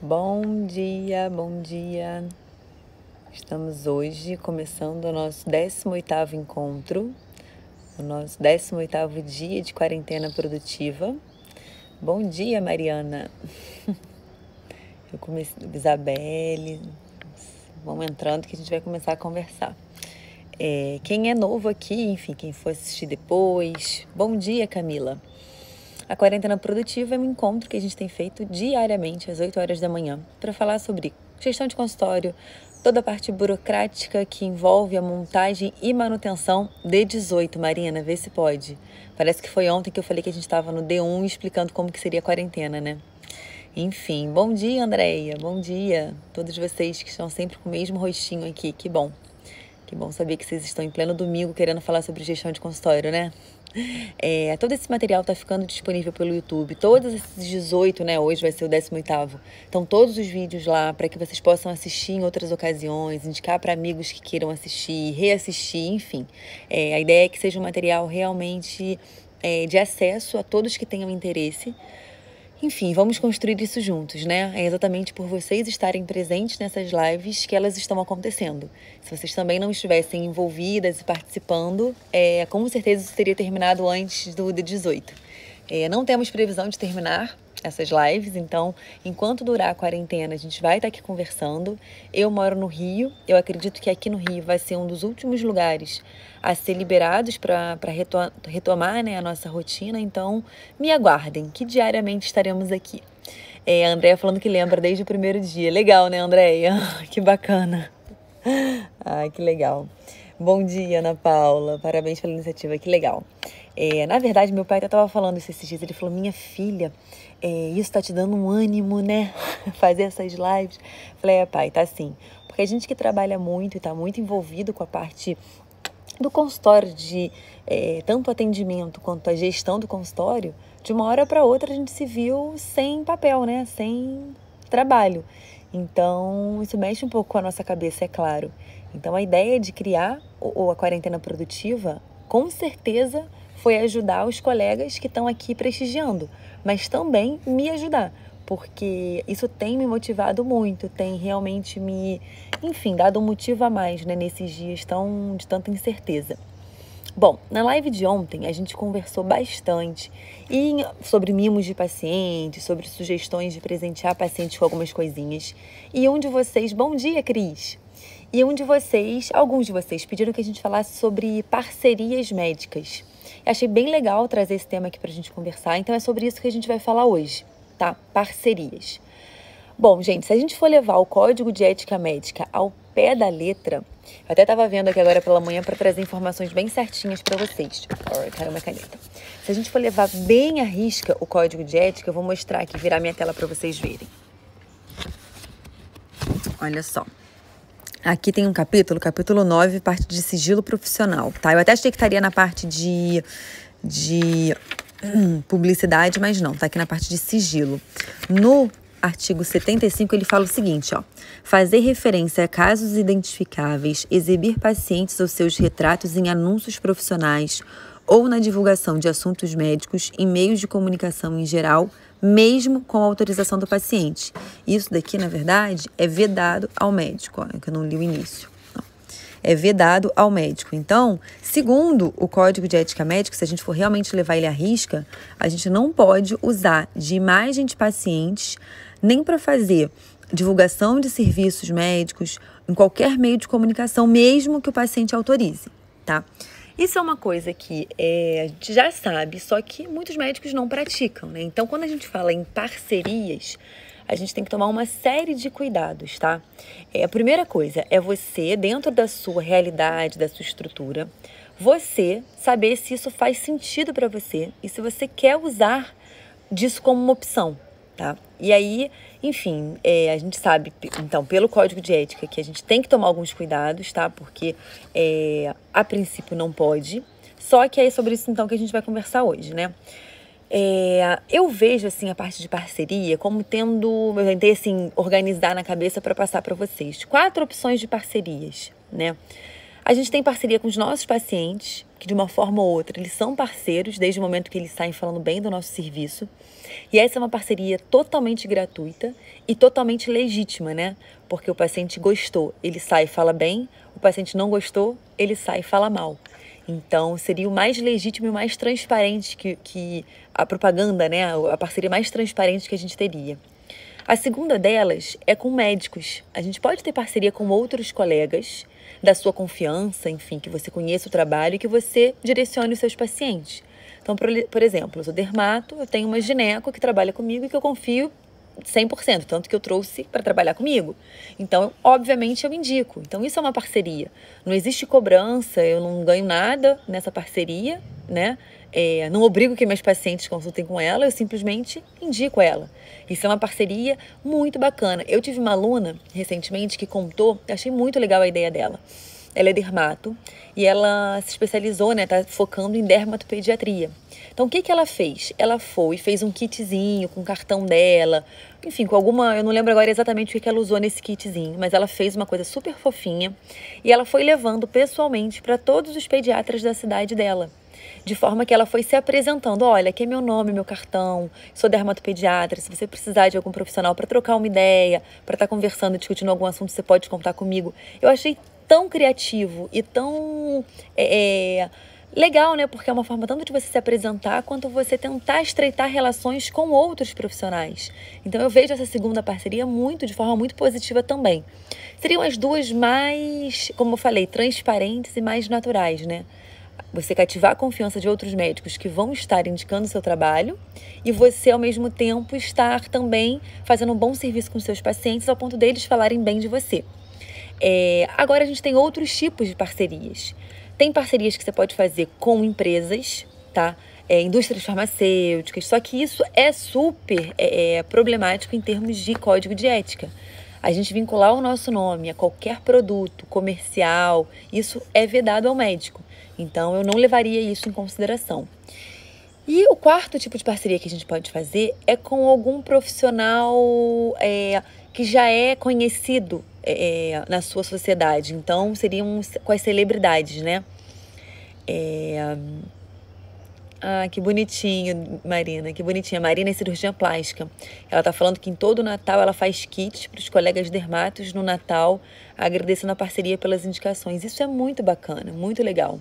Bom dia, bom dia. Estamos hoje começando o nosso 18º encontro, o nosso 18º dia de quarentena produtiva. Bom dia, Mariana. Eu comecei, Isabelle, vamos entrando que a gente vai começar a conversar. É, quem é novo aqui, enfim, quem for assistir depois, bom dia, Camila. A Quarentena Produtiva é um encontro que a gente tem feito diariamente às 8 horas da manhã para falar sobre gestão de consultório, toda a parte burocrática que envolve a montagem e manutenção D18, Marina, vê se pode. Parece que foi ontem que eu falei que a gente estava no D1 explicando como que seria a quarentena, né? Enfim, bom dia, Andreia. Bom dia. Todos vocês que estão sempre com o mesmo rostinho aqui. Que bom. Que bom saber que vocês estão em pleno domingo querendo falar sobre gestão de consultório, né? É, todo esse material está ficando disponível pelo YouTube. Todos esses 18, né? Hoje vai ser o 18. Então, todos os vídeos lá para que vocês possam assistir em outras ocasiões, indicar para amigos que queiram assistir, reassistir, enfim. É, a ideia é que seja um material realmente é, de acesso a todos que tenham interesse. Enfim, vamos construir isso juntos, né? É exatamente por vocês estarem presentes nessas lives que elas estão acontecendo. Se vocês também não estivessem envolvidas e participando, é, com certeza isso teria terminado antes do dia 18. É, não temos previsão de terminar, essas lives. Então, enquanto durar a quarentena, a gente vai estar aqui conversando. Eu moro no Rio, eu acredito que aqui no Rio vai ser um dos últimos lugares a ser liberados para retomar né, a nossa rotina. Então, me aguardem, que diariamente estaremos aqui. É, a Andrea falando que lembra desde o primeiro dia. Legal, né, Andréia? que bacana. Ai, que legal. Bom dia, Ana Paula. Parabéns pela iniciativa, que legal. É, na verdade, meu pai estava falando isso esses dias. Ele falou: Minha filha, é, isso tá te dando um ânimo, né? Fazer essas lives. Falei, é, pai, tá sim. Porque a gente que trabalha muito e tá muito envolvido com a parte do consultório, de é, tanto atendimento quanto a gestão do consultório, de uma hora para outra a gente se viu sem papel, né? Sem trabalho. Então, isso mexe um pouco com a nossa cabeça, é claro. Então, a ideia de criar ou a quarentena produtiva com certeza foi ajudar os colegas que estão aqui prestigiando, mas também me ajudar, porque isso tem me motivado muito, tem realmente me, enfim, dado um motivo a mais né, nesses dias tão de tanta incerteza. Bom, na live de ontem a gente conversou bastante e sobre mimos de pacientes, sobre sugestões de presentear pacientes com algumas coisinhas. E um de vocês, bom dia, Cris! e um de vocês, alguns de vocês, pediram que a gente falasse sobre parcerias médicas. Eu achei bem legal trazer esse tema aqui para a gente conversar, então é sobre isso que a gente vai falar hoje, tá? Parcerias. Bom, gente, se a gente for levar o Código de Ética Médica ao pé da letra, eu até estava vendo aqui agora pela manhã para trazer informações bem certinhas para vocês. Sorry, caiu minha caneta. Se a gente for levar bem à risca o Código de Ética, eu vou mostrar aqui, virar minha tela para vocês verem. Olha só. Aqui tem um capítulo, capítulo 9, parte de sigilo profissional, tá? Eu até achei que estaria na parte de, de hum, publicidade, mas não, tá aqui na parte de sigilo. No artigo 75, ele fala o seguinte, ó. Fazer referência a casos identificáveis, exibir pacientes ou seus retratos em anúncios profissionais ou na divulgação de assuntos médicos e meios de comunicação em geral mesmo com a autorização do paciente. Isso daqui, na verdade, é vedado ao médico, ó, que eu não li o início. É vedado ao médico. Então, segundo o Código de Ética Médica, se a gente for realmente levar ele à risca, a gente não pode usar de imagem de pacientes nem para fazer divulgação de serviços médicos em qualquer meio de comunicação, mesmo que o paciente autorize, tá? Isso é uma coisa que é, a gente já sabe, só que muitos médicos não praticam, né? Então, quando a gente fala em parcerias, a gente tem que tomar uma série de cuidados, tá? É, a primeira coisa é você, dentro da sua realidade, da sua estrutura, você saber se isso faz sentido para você e se você quer usar disso como uma opção, tá? E aí, enfim, é, a gente sabe, então, pelo código de ética, que a gente tem que tomar alguns cuidados, tá? Porque é, a princípio não pode. Só que é sobre isso, então, que a gente vai conversar hoje, né? É, eu vejo assim a parte de parceria como tendo, eu tentei assim organizar na cabeça para passar para vocês quatro opções de parcerias, né? A gente tem parceria com os nossos pacientes, que de uma forma ou outra eles são parceiros desde o momento que eles saem falando bem do nosso serviço. E essa é uma parceria totalmente gratuita e totalmente legítima, né? Porque o paciente gostou, ele sai e fala bem, o paciente não gostou, ele sai e fala mal. Então, seria o mais legítimo e o mais transparente que, que a propaganda, né? A parceria mais transparente que a gente teria. A segunda delas é com médicos. A gente pode ter parceria com outros colegas da sua confiança, enfim, que você conheça o trabalho e que você direcione os seus pacientes. Então, por, por exemplo, eu sou dermato, eu tenho uma gineco que trabalha comigo e que eu confio 100%, tanto que eu trouxe para trabalhar comigo. Então, obviamente, eu indico. Então, isso é uma parceria. Não existe cobrança, eu não ganho nada nessa parceria, né? É, não obrigo que meus pacientes consultem com ela, eu simplesmente indico ela. Isso é uma parceria muito bacana. Eu tive uma aluna recentemente que contou, achei muito legal a ideia dela. Ela é dermato e ela se especializou, né? Tá focando em dermatopediatria. Então, o que, que ela fez? Ela foi e fez um kitzinho com o cartão dela, enfim, com alguma. Eu não lembro agora exatamente o que, que ela usou nesse kitzinho, mas ela fez uma coisa super fofinha e ela foi levando pessoalmente para todos os pediatras da cidade dela de forma que ela foi se apresentando. Olha, aqui é meu nome, meu cartão, sou dermatopediatra. Se você precisar de algum profissional para trocar uma ideia, para estar tá conversando, discutindo algum assunto, você pode contar comigo. Eu achei tão criativo e tão é, é, legal, né? Porque é uma forma tanto de você se apresentar quanto você tentar estreitar relações com outros profissionais. Então eu vejo essa segunda parceria muito de forma muito positiva também. Seriam as duas mais, como eu falei, transparentes e mais naturais, né? você cativar a confiança de outros médicos que vão estar indicando o seu trabalho e você, ao mesmo tempo, estar também fazendo um bom serviço com seus pacientes ao ponto deles falarem bem de você. É, agora a gente tem outros tipos de parcerias. Tem parcerias que você pode fazer com empresas, tá? É, indústrias farmacêuticas, só que isso é super é, é problemático em termos de código de ética. A gente vincular o nosso nome a qualquer produto comercial, isso é vedado ao médico. Então eu não levaria isso em consideração. E o quarto tipo de parceria que a gente pode fazer é com algum profissional é, que já é conhecido é, é na sua sociedade. Então seriam com as celebridades, né? É, ah, que bonitinho, Marina, que bonitinha. Marina é cirurgiã plástica. Ela está falando que em todo o Natal ela faz kits para os colegas dermatos no Natal, agradecendo a parceria pelas indicações. Isso é muito bacana, muito legal.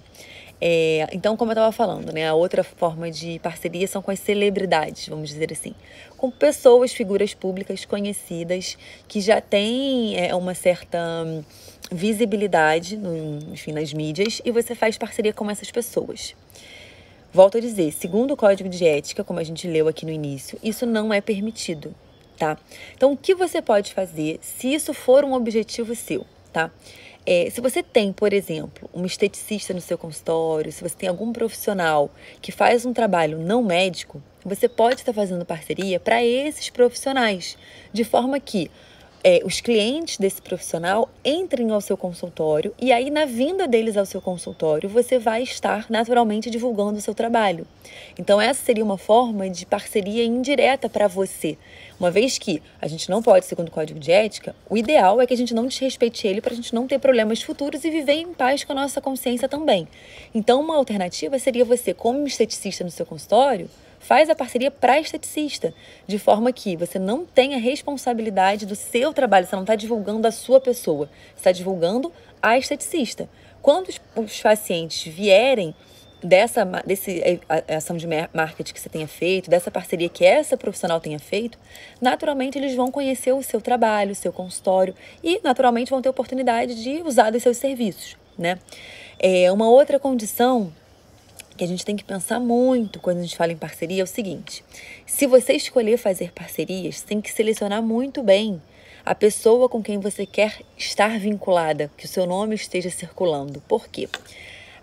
É, então, como eu estava falando, né, a outra forma de parceria são com as celebridades, vamos dizer assim, com pessoas, figuras públicas conhecidas que já têm é, uma certa hum, visibilidade, no, enfim, nas mídias, e você faz parceria com essas pessoas. Volto a dizer, segundo o código de ética, como a gente leu aqui no início, isso não é permitido, tá? Então, o que você pode fazer se isso for um objetivo seu, tá? É, se você tem, por exemplo, um esteticista no seu consultório, se você tem algum profissional que faz um trabalho não médico, você pode estar fazendo parceria para esses profissionais, de forma que é, os clientes desse profissional entrem ao seu consultório e aí na vinda deles ao seu consultório você vai estar naturalmente divulgando o seu trabalho. Então essa seria uma forma de parceria indireta para você, uma vez que a gente não pode, segundo o código de ética, o ideal é que a gente não desrespeite ele para a gente não ter problemas futuros e viver em paz com a nossa consciência também. Então uma alternativa seria você, como esteticista no seu consultório, Faz a parceria para esteticista, de forma que você não tenha responsabilidade do seu trabalho, você não está divulgando a sua pessoa, você está divulgando a esteticista. Quando os, os pacientes vierem dessa desse, eh, ação de marketing que você tenha feito, dessa parceria que essa profissional tenha feito, naturalmente eles vão conhecer o seu trabalho, o seu consultório e naturalmente vão ter oportunidade de usar dos seus serviços, né? É, uma outra condição que a gente tem que pensar muito quando a gente fala em parceria é o seguinte: se você escolher fazer parcerias, tem que selecionar muito bem a pessoa com quem você quer estar vinculada, que o seu nome esteja circulando. Por quê?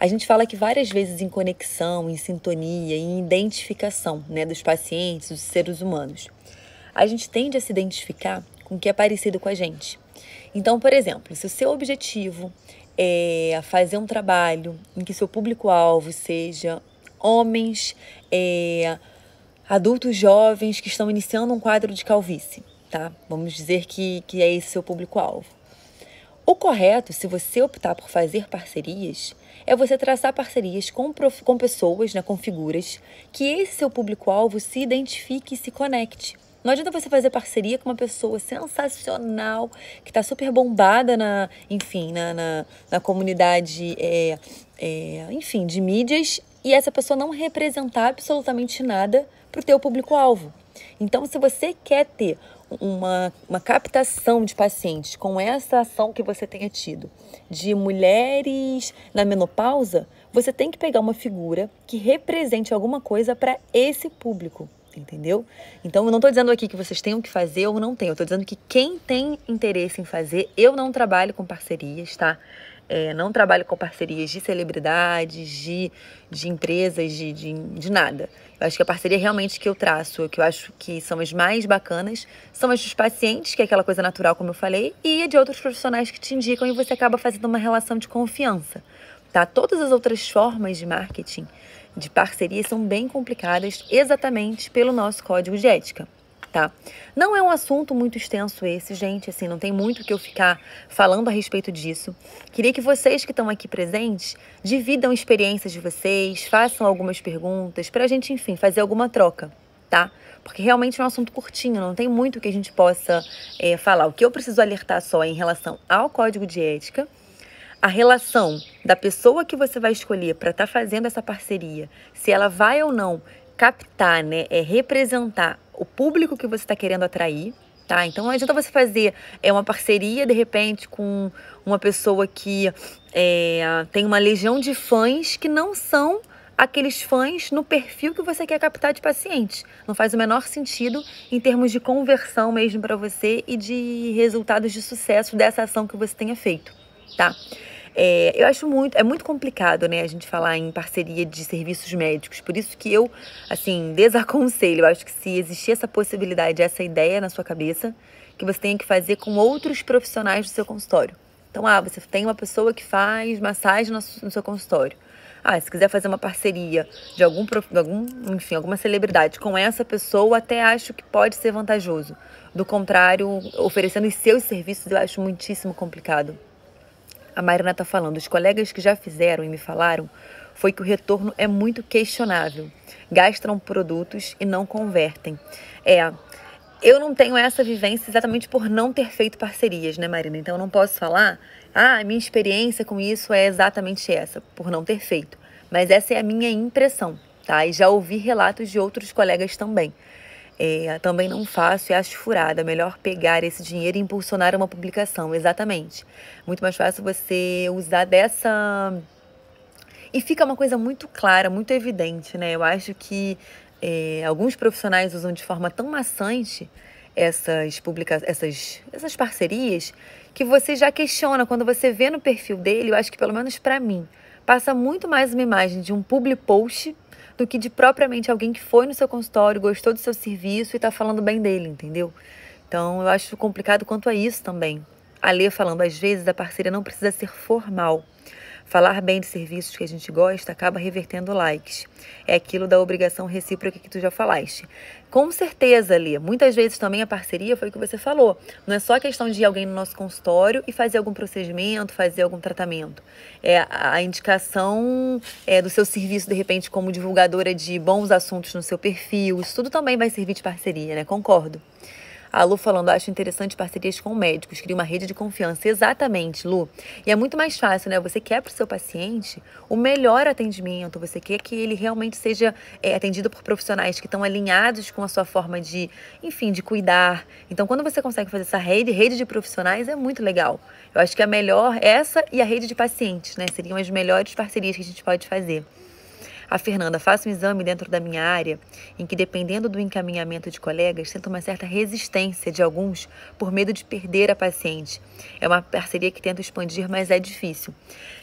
A gente fala que várias vezes em conexão, em sintonia, em identificação né, dos pacientes, dos seres humanos. A gente tende a se identificar com o que é parecido com a gente. Então, por exemplo, se o seu objetivo é, a fazer um trabalho em que seu público-alvo seja homens, é, adultos jovens que estão iniciando um quadro de calvície, tá? Vamos dizer que, que é esse seu público-alvo. O correto, se você optar por fazer parcerias, é você traçar parcerias com, com pessoas, né, com figuras, que esse seu público-alvo se identifique e se conecte. Não adianta você fazer parceria com uma pessoa sensacional, que está super bombada na, enfim, na, na, na comunidade, é, é, enfim, de mídias, e essa pessoa não representar absolutamente nada para o teu público-alvo. Então, se você quer ter uma, uma captação de pacientes com essa ação que você tenha tido de mulheres na menopausa, você tem que pegar uma figura que represente alguma coisa para esse público entendeu? Então eu não estou dizendo aqui que vocês tenham que fazer ou não tenham, eu estou dizendo que quem tem interesse em fazer, eu não trabalho com parcerias, tá? É, não trabalho com parcerias de celebridades, de, de empresas, de, de, de nada. Eu acho que a parceria realmente que eu traço, que eu acho que são as mais bacanas, são as dos pacientes, que é aquela coisa natural, como eu falei, e de outros profissionais que te indicam e você acaba fazendo uma relação de confiança. Tá? Todas as outras formas de marketing de parceria são bem complicadas exatamente pelo nosso código de ética. Tá. Não é um assunto muito extenso esse, gente, assim, não tem muito que eu ficar falando a respeito disso. Queria que vocês que estão aqui presentes dividam experiências de vocês, façam algumas perguntas para a gente, enfim, fazer alguma troca, tá? Porque realmente é um assunto curtinho, não tem muito que a gente possa é, falar. O que eu preciso alertar só é em relação ao código de ética a relação da pessoa que você vai escolher para estar tá fazendo essa parceria, se ela vai ou não captar, né, é representar o público que você está querendo atrair, tá? Então não adianta você fazer é uma parceria de repente com uma pessoa que é, tem uma legião de fãs que não são aqueles fãs no perfil que você quer captar de pacientes. Não faz o menor sentido em termos de conversão mesmo para você e de resultados de sucesso dessa ação que você tenha feito, tá? É, eu acho muito, é muito complicado, né, a gente falar em parceria de serviços médicos. Por isso que eu, assim, desaconselho. Eu acho que se existir essa possibilidade, essa ideia na sua cabeça, que você tenha que fazer com outros profissionais do seu consultório. Então, ah, você tem uma pessoa que faz massagem no seu consultório. Ah, se quiser fazer uma parceria de algum, algum, enfim, alguma celebridade com essa pessoa, até acho que pode ser vantajoso. Do contrário, oferecendo os seus serviços, eu acho muitíssimo complicado a Marina está falando, os colegas que já fizeram e me falaram, foi que o retorno é muito questionável. Gastam produtos e não convertem. É, eu não tenho essa vivência exatamente por não ter feito parcerias, né, Marina? Então eu não posso falar, ah, a minha experiência com isso é exatamente essa, por não ter feito. Mas essa é a minha impressão, tá? E já ouvi relatos de outros colegas também. É, também não faço e acho furada. Melhor pegar esse dinheiro e impulsionar uma publicação. Exatamente. Muito mais fácil você usar dessa. E fica uma coisa muito clara, muito evidente, né? Eu acho que é, alguns profissionais usam de forma tão maçante essas, publica essas, essas parcerias que você já questiona. Quando você vê no perfil dele, eu acho que pelo menos para mim, passa muito mais uma imagem de um public post do que de propriamente alguém que foi no seu consultório, gostou do seu serviço e está falando bem dele, entendeu? Então eu acho complicado quanto a isso também. A Lê falando, às vezes a parceria não precisa ser formal. Falar bem de serviços que a gente gosta acaba revertendo likes. É aquilo da obrigação recíproca que tu já falaste. Com certeza, Lia, muitas vezes também a parceria foi o que você falou. Não é só questão de ir alguém no nosso consultório e fazer algum procedimento, fazer algum tratamento. É a indicação é, do seu serviço, de repente, como divulgadora de bons assuntos no seu perfil. Isso tudo também vai servir de parceria, né? Concordo. A Lu falando, acho interessante parcerias com médicos, cria uma rede de confiança. Exatamente, Lu. E é muito mais fácil, né? Você quer para o seu paciente o melhor atendimento, você quer que ele realmente seja é, atendido por profissionais que estão alinhados com a sua forma de, enfim, de cuidar. Então, quando você consegue fazer essa rede, rede de profissionais, é muito legal. Eu acho que a melhor, essa e a rede de pacientes, né? Seriam as melhores parcerias que a gente pode fazer. A Fernanda, faço um exame dentro da minha área em que, dependendo do encaminhamento de colegas, sinto uma certa resistência de alguns por medo de perder a paciente. É uma parceria que tento expandir, mas é difícil.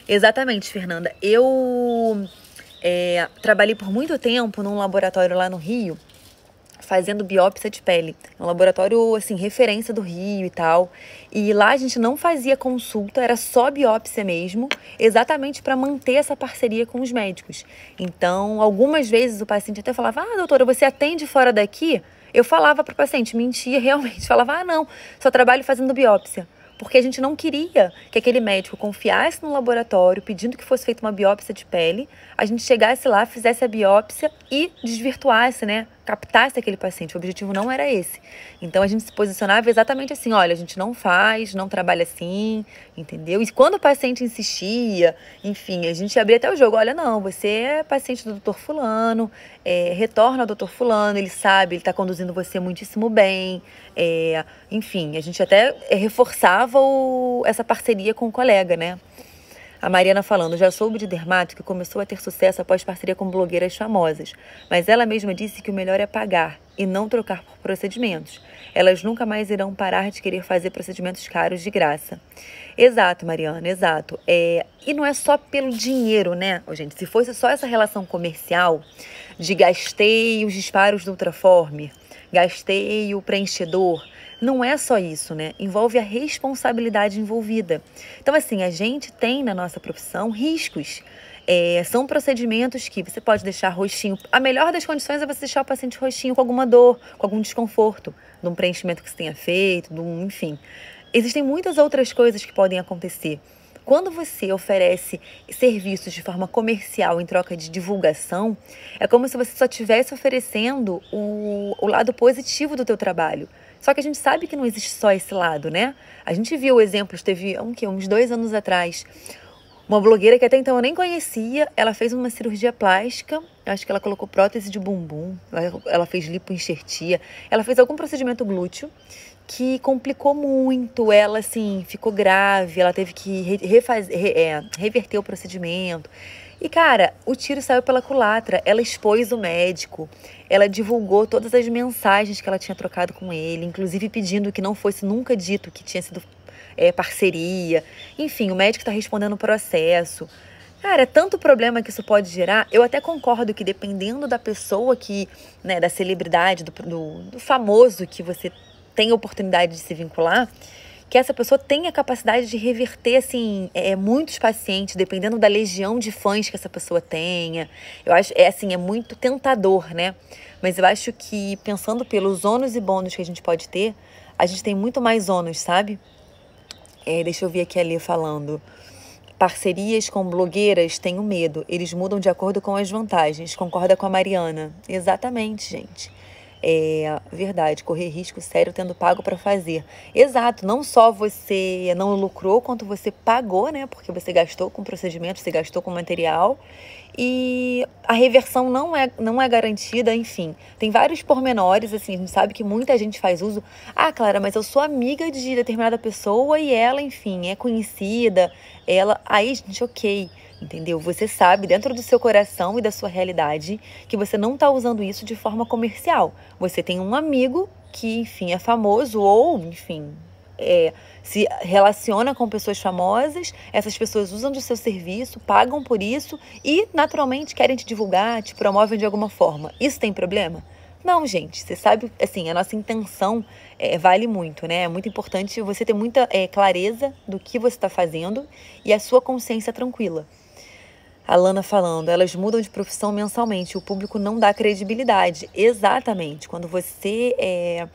Exatamente, Fernanda. Eu é, trabalhei por muito tempo num laboratório lá no Rio fazendo biópsia de pele. É um laboratório, assim, referência do Rio e tal. E lá a gente não fazia consulta, era só biópsia mesmo, exatamente para manter essa parceria com os médicos. Então, algumas vezes o paciente até falava: Ah, doutora, você atende fora daqui? Eu falava para o paciente, mentia realmente, falava: Ah, não, só trabalho fazendo biópsia porque a gente não queria que aquele médico confiasse no laboratório pedindo que fosse feita uma biópsia de pele, a gente chegasse lá, fizesse a biópsia e desvirtuasse, né, captasse aquele paciente. O objetivo não era esse. Então a gente se posicionava exatamente assim: olha, a gente não faz, não trabalha assim, entendeu? E quando o paciente insistia, enfim, a gente abria até o jogo: olha, não, você é paciente do doutor Fulano, é, retorna ao doutor Fulano, ele sabe, ele está conduzindo você muitíssimo bem. É, enfim, a gente até é, reforçava o, essa parceria com o colega, né? A Mariana falando, já soube de Dermato que começou a ter sucesso após parceria com blogueiras famosas, mas ela mesma disse que o melhor é pagar e não trocar por procedimentos. Elas nunca mais irão parar de querer fazer procedimentos caros de graça. Exato, Mariana, exato. É, e não é só pelo dinheiro, né, gente? Se fosse só essa relação comercial de gastei os disparos do Ultraforme, gastei o preenchedor, não é só isso, né? Envolve a responsabilidade envolvida. Então, assim, a gente tem na nossa profissão riscos. É, são procedimentos que você pode deixar roxinho. A melhor das condições é você deixar o paciente roxinho com alguma dor, com algum desconforto, de um preenchimento que você tenha feito, enfim. Existem muitas outras coisas que podem acontecer. Quando você oferece serviços de forma comercial em troca de divulgação, é como se você só estivesse oferecendo o, o lado positivo do teu trabalho. Só que a gente sabe que não existe só esse lado, né? A gente viu exemplos, teve um, que, uns dois anos atrás, uma blogueira que até então eu nem conhecia, ela fez uma cirurgia plástica, acho que ela colocou prótese de bumbum, ela, fez lipoenxertia, ela fez algum procedimento glúteo que complicou muito, ela assim, ficou grave, ela teve que refazer, re, é, reverter o procedimento. E cara, o tiro saiu pela culatra. Ela expôs o médico, ela divulgou todas as mensagens que ela tinha trocado com ele, inclusive pedindo que não fosse nunca dito que tinha sido é, parceria. Enfim, o médico está respondendo o processo. Cara, é tanto problema que isso pode gerar. Eu até concordo que dependendo da pessoa que, né, da celebridade, do, do, do famoso que você tem oportunidade de se vincular, que essa pessoa tem a capacidade de reverter, assim, é, é muitos pacientes, dependendo da legião de fãs que essa pessoa tenha. Eu acho, é assim, é muito tentador, né? Mas eu acho que, pensando pelos ônus e bônus que a gente pode ter, a gente tem muito mais ônus, sabe? É, deixa eu ver aqui ali falando. Parcerias com blogueiras, tenho medo. Eles mudam de acordo com as vantagens. Concorda com a Mariana? Exatamente, gente. É verdade, correr risco sério tendo pago para fazer. Exato, não só você não lucrou, quanto você pagou, né? Porque você gastou com procedimento, você gastou com material. E a reversão não é, não é garantida, enfim. Tem vários pormenores, assim, a gente sabe que muita gente faz uso. Ah, Clara, mas eu sou amiga de determinada pessoa e ela, enfim, é conhecida. Ela. Aí, gente, ok entendeu? Você sabe dentro do seu coração e da sua realidade que você não está usando isso de forma comercial. Você tem um amigo que, enfim, é famoso ou, enfim, é, se relaciona com pessoas famosas, essas pessoas usam do seu serviço, pagam por isso e, naturalmente, querem te divulgar, te promovem de alguma forma. Isso tem problema? Não, gente, você sabe, assim, a nossa intenção é, vale muito, né? É muito importante você ter muita é, clareza do que você está fazendo e a sua consciência tranquila. A Lana falando, elas mudam de profissão mensalmente, o público não dá credibilidade. Exatamente. Quando você é,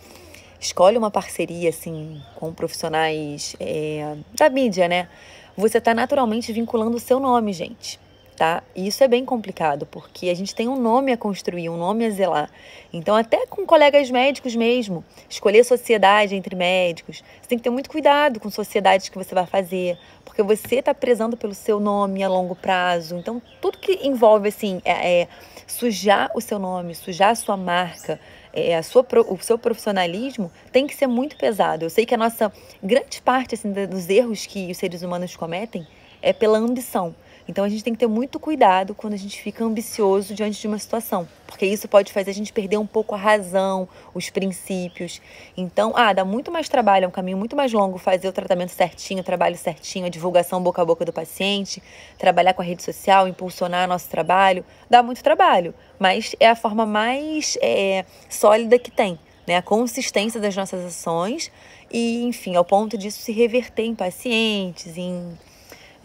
escolhe uma parceria assim com profissionais é, da mídia, né? Você está naturalmente vinculando o seu nome, gente tá? E isso é bem complicado, porque a gente tem um nome a construir, um nome a zelar. Então, até com colegas médicos mesmo, escolher sociedade entre médicos, você tem que ter muito cuidado com sociedades que você vai fazer, porque você está prezando pelo seu nome a longo prazo. Então, tudo que envolve, assim, é, é sujar o seu nome, sujar a sua marca, é, sua, o seu profissionalismo tem que ser muito pesado. Eu sei que a nossa grande parte assim, dos erros que os seres humanos cometem é pela ambição. Então a gente tem que ter muito cuidado quando a gente fica ambicioso diante de uma situação, porque isso pode fazer a gente perder um pouco a razão, os princípios. Então, ah, dá muito mais trabalho, é um caminho muito mais longo fazer o tratamento certinho, o trabalho certinho, a divulgação boca a boca do paciente, trabalhar com a rede social, impulsionar nosso trabalho. Dá muito trabalho, mas é a forma mais é, sólida que tem. Né, a consistência das nossas ações e, enfim, ao ponto disso se reverter em pacientes, em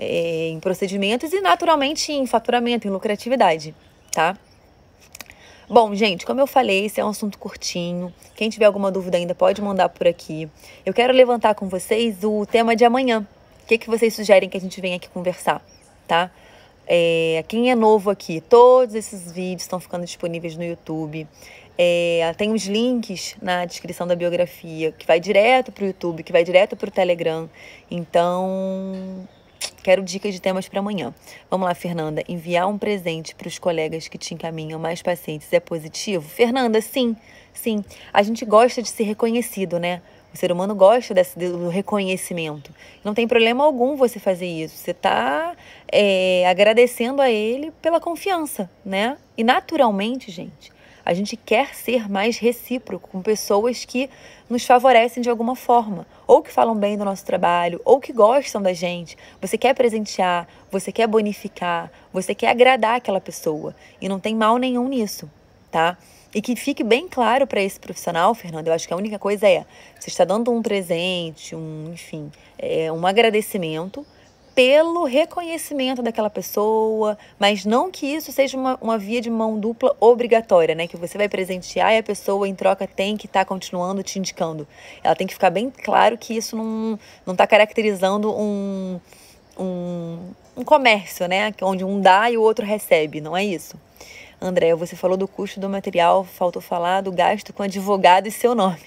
é, em procedimentos e naturalmente em faturamento, em lucratividade, tá? Bom, gente, como eu falei, esse é um assunto curtinho. Quem tiver alguma dúvida ainda pode mandar por aqui. Eu quero levantar com vocês o tema de amanhã. O que, que vocês sugerem que a gente venha aqui conversar, tá? É, quem é novo aqui, todos esses vídeos estão ficando disponíveis no YouTube. É, tem os links na descrição da biografia, que vai direto para o YouTube, que vai direto para o Telegram. Então, Quero dicas de temas para amanhã. Vamos lá, Fernanda. Enviar um presente para os colegas que te encaminham mais pacientes é positivo? Fernanda, sim, sim. A gente gosta de ser reconhecido, né? O ser humano gosta desse, do reconhecimento. Não tem problema algum você fazer isso. Você está é, eh, agradecendo a ele pela confiança, né? E naturalmente, gente, a gente quer ser mais recíproco com pessoas que nos favorecem de alguma forma, ou que falam bem do nosso trabalho, ou que gostam da gente. Você quer presentear, você quer bonificar, você quer agradar aquela pessoa, e não tem mal nenhum nisso, tá? E que fique bem claro para esse profissional, Fernando, eu acho que a única coisa é, você está dando um presente, um, enfim, é, um agradecimento, pelo reconhecimento daquela pessoa, mas não que isso seja uma, uma via de mão dupla obrigatória, né? Que você vai presentear e a pessoa em troca tem que estar tá continuando te indicando. Ela tem que ficar bem claro que isso não não está caracterizando um, um, um comércio, né? Onde um dá e o outro recebe, não é isso. André, você falou do custo do material, faltou falar do gasto com advogado e seu nome.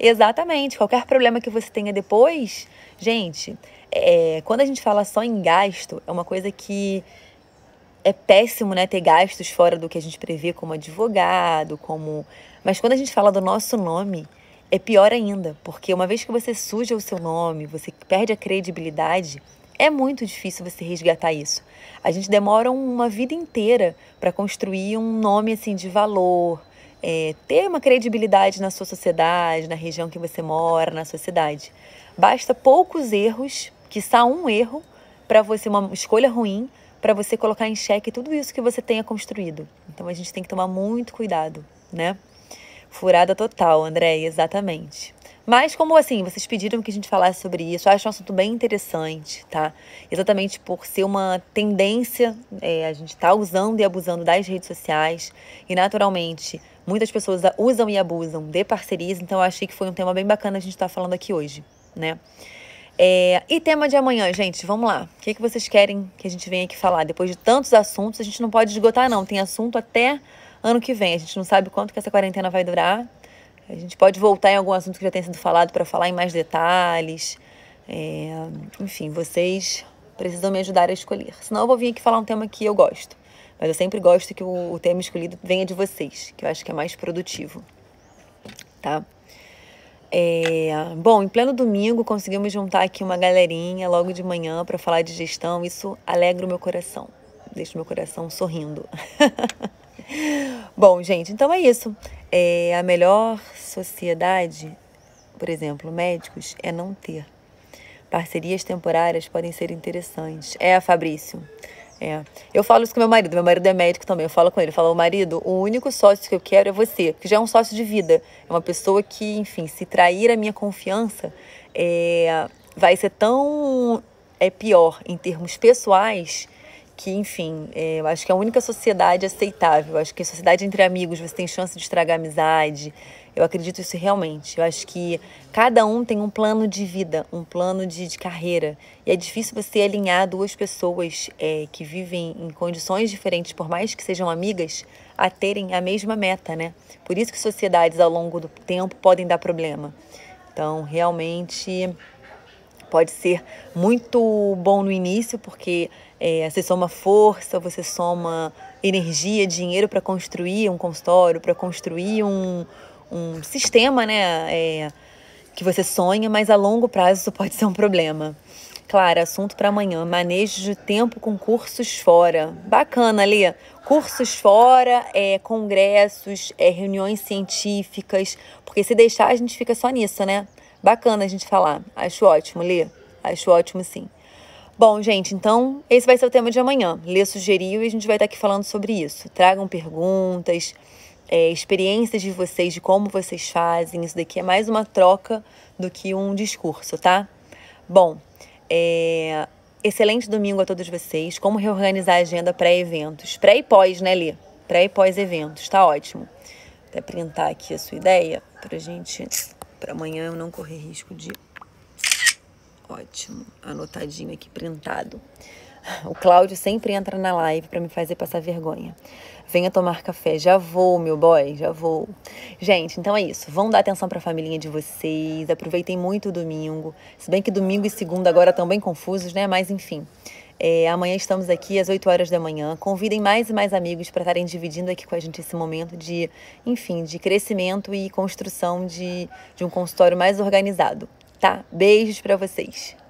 Exatamente, qualquer problema que você tenha depois, gente, é, quando a gente fala só em gasto, é uma coisa que é péssimo, né, ter gastos fora do que a gente prevê como advogado, como, mas quando a gente fala do nosso nome, é pior ainda, porque uma vez que você suja o seu nome, você perde a credibilidade, é muito difícil você resgatar isso. A gente demora uma vida inteira para construir um nome assim de valor, é, ter uma credibilidade na sua sociedade, na região que você mora, na sua cidade. Basta poucos erros que está um erro para você, uma escolha ruim, para você colocar em xeque tudo isso que você tenha construído. Então a gente tem que tomar muito cuidado, né? Furada total, André, exatamente. Mas como assim, vocês pediram que a gente falasse sobre isso, eu acho um assunto bem interessante, tá? Exatamente por ser uma tendência, é, a gente está usando e abusando das redes sociais e naturalmente muitas pessoas usam e abusam de parcerias, então eu achei que foi um tema bem bacana a gente estar tá falando aqui hoje, né? É, e tema de amanhã, gente, vamos lá. O que, que vocês querem que a gente venha aqui falar? Depois de tantos assuntos, a gente não pode esgotar, não. Tem assunto até ano que vem. A gente não sabe quanto que essa quarentena vai durar. A gente pode voltar em algum assunto que já tenha sido falado para falar em mais detalhes. É, enfim, vocês precisam me ajudar a escolher. Senão eu vou vir aqui falar um tema que eu gosto. Mas eu sempre gosto que o, o tema escolhido venha de vocês, que eu acho que é mais produtivo. Tá? É, bom, em pleno domingo conseguimos juntar aqui uma galerinha logo de manhã para falar de gestão. Isso alegra o meu coração, deixa o meu coração sorrindo. bom, gente, então é isso. É, a melhor sociedade, por exemplo, médicos, é não ter. Parcerias temporárias podem ser interessantes. É, Fabrício, é. Eu falo isso com meu marido, meu marido é médico também. Eu falo com ele, falo, marido, o único sócio que eu quero é você, que já é um sócio de vida. É uma pessoa que, enfim, se trair a minha confiança, é, vai ser tão é pior em termos pessoais que, enfim, é, eu acho que é a única sociedade aceitável. Eu acho que sociedade entre amigos você tem chance de estragar amizade, eu acredito isso realmente. Eu acho que cada um tem um plano de vida, um plano de, de carreira. E é difícil você alinhar duas pessoas é, que vivem em condições diferentes, por mais que sejam amigas, a terem a mesma meta, né? Por isso que sociedades ao longo do tempo podem dar problema. Então, realmente pode ser muito bom no início, porque é, você soma força, você soma energia, dinheiro para construir um consultório, para construir um, um sistema, né? É, que você sonha, mas a longo prazo isso pode ser um problema. Claro, assunto para amanhã. Manejo de tempo com cursos fora. Bacana, Lê. Cursos fora, é, congressos, é, reuniões científicas. Porque se deixar, a gente fica só nisso, né? Bacana a gente falar. Acho ótimo, Lê. Acho ótimo, sim. Bom, gente, então esse vai ser o tema de amanhã. Lê sugeriu e a gente vai estar aqui falando sobre isso. Tragam perguntas é, experiências de vocês, de como vocês fazem. Isso daqui é mais uma troca do que um discurso, tá? Bom, é, excelente domingo a todos vocês. Como reorganizar a agenda pré-eventos? Pré e pós, né, Lê? Pré e pós-eventos, tá ótimo. Vou até printar aqui a sua ideia pra gente, pra amanhã eu não correr risco de. Ótimo, anotadinho aqui, printado. O Cláudio sempre entra na live para me fazer passar vergonha. Venha tomar café. Já vou, meu boy, já vou. Gente, então é isso. Vão dar atenção para a família de vocês. Aproveitem muito o domingo. Se bem que domingo e segunda agora estão bem confusos, né? Mas enfim. É, amanhã estamos aqui às 8 horas da manhã. Convidem mais e mais amigos para estarem dividindo aqui com a gente esse momento de, enfim, de crescimento e construção de, de um consultório mais organizado, tá? Beijos para vocês.